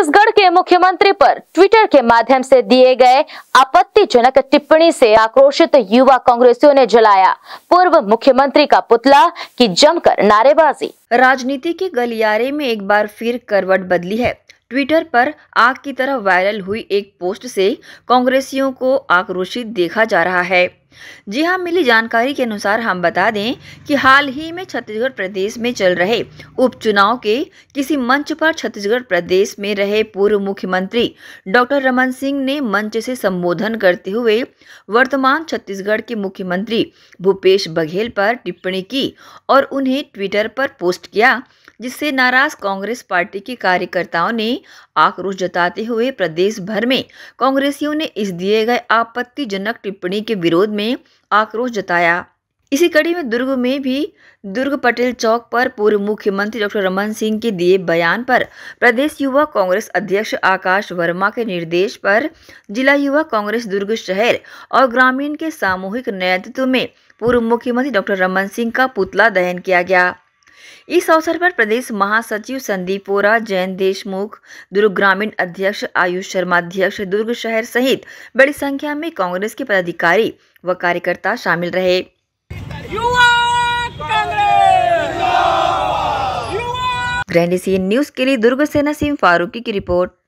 छत्तीसगढ़ के मुख्यमंत्री पर ट्विटर के माध्यम से दिए गए आपत्तिजनक टिप्पणी से आक्रोशित युवा कांग्रेसियों ने जलाया पूर्व मुख्यमंत्री का पुतला की जमकर नारेबाजी राजनीति के गलियारे में एक बार फिर करवट बदली है ट्विटर पर आग की तरह वायरल हुई एक पोस्ट से कांग्रेसियों को आक्रोशित देखा जा रहा है जी हाँ मिली जानकारी के अनुसार हम बता दें कि हाल ही में छत्तीसगढ़ प्रदेश में चल रहे उपचुनाव के किसी मंच पर छत्तीसगढ़ प्रदेश में रहे पूर्व मुख्यमंत्री डॉक्टर रमन सिंह ने मंच से संबोधन करते हुए वर्तमान छत्तीसगढ़ के मुख्यमंत्री भूपेश बघेल पर टिप्पणी की और उन्हें ट्विटर पर पोस्ट किया जिससे नाराज कांग्रेस पार्टी के कार्यकर्ताओं ने आक्रोश जताते हुए प्रदेश भर में कांग्रेसियों ने इस दिए गए आपत्तिजनक टिप्पणी के विरोध में आक्रोश जताया इसी कड़ी में दुर्ग में भी दुर्ग पटेल चौक पर पूर्व मुख्यमंत्री डॉक्टर रमन सिंह के दिए बयान पर प्रदेश युवा कांग्रेस अध्यक्ष आकाश वर्मा के निर्देश पर जिला युवा कांग्रेस दुर्ग शहर और ग्रामीण के सामूहिक नेतृत्व में पूर्व मुख्यमंत्री डॉक्टर रमन सिंह का पुतला दहन किया गया इस अवसर पर प्रदेश महासचिव संदीप वोरा जैन देशमुख दुर्ग ग्रामीण अध्यक्ष आयुष शर्मा अध्यक्ष दुर्ग शहर सहित बड़ी संख्या में कांग्रेस के पदाधिकारी व कार्यकर्ता शामिल रहे ग्रैंड न्यूज के लिए दुर्ग सेना सिंह फारूकी की रिपोर्ट